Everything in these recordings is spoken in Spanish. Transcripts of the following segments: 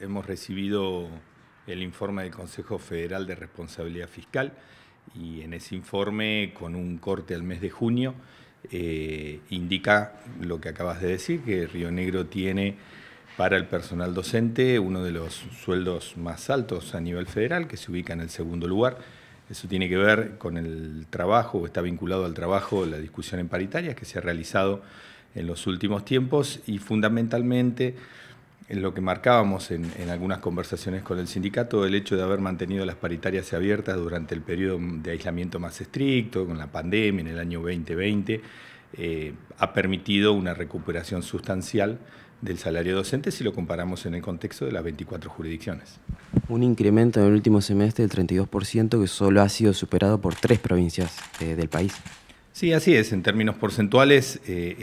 Hemos recibido el informe del Consejo Federal de Responsabilidad Fiscal y en ese informe, con un corte al mes de junio, eh, indica lo que acabas de decir, que Río Negro tiene para el personal docente uno de los sueldos más altos a nivel federal, que se ubica en el segundo lugar. Eso tiene que ver con el trabajo, está vinculado al trabajo, la discusión en paritarias que se ha realizado en los últimos tiempos y fundamentalmente lo que marcábamos en, algunas conversaciones con el sindicato, el hecho de haber mantenido las paritarias abiertas durante el periodo de aislamiento más estricto, con la pandemia en el año 2020, eh, ha permitido una recuperación sustancial del salario docente si lo comparamos en el contexto de las 24 jurisdicciones. Un incremento en el último semestre del 32% que solo ha sido superado por tres provincias eh, del país. Sí, así es. En términos porcentuales, eh,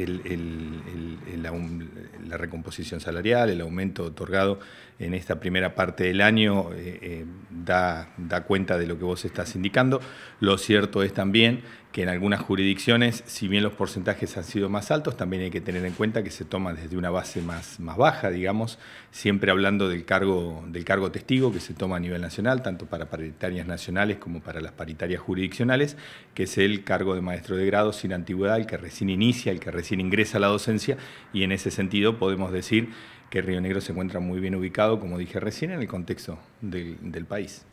la recomposición salarial, el aumento otorgado en esta primera parte del año eh, eh, da, cuenta de lo que vos estás indicando. Lo cierto es también que en algunas jurisdicciones, si bien los porcentajes han sido más altos, también hay que tener en cuenta que se toma desde una base más, más baja, digamos, siempre hablando del cargo, del cargo testigo que se toma a nivel nacional, tanto para paritarias nacionales como para las paritarias jurisdiccionales, que es el cargo de maestro de grado sin antigüedad, el que recién inicia, el que recién ingresa a la docencia, y en ese sentido podemos decir que Río Negro se encuentra muy bien ubicado, como dije recién, en el contexto del, del país.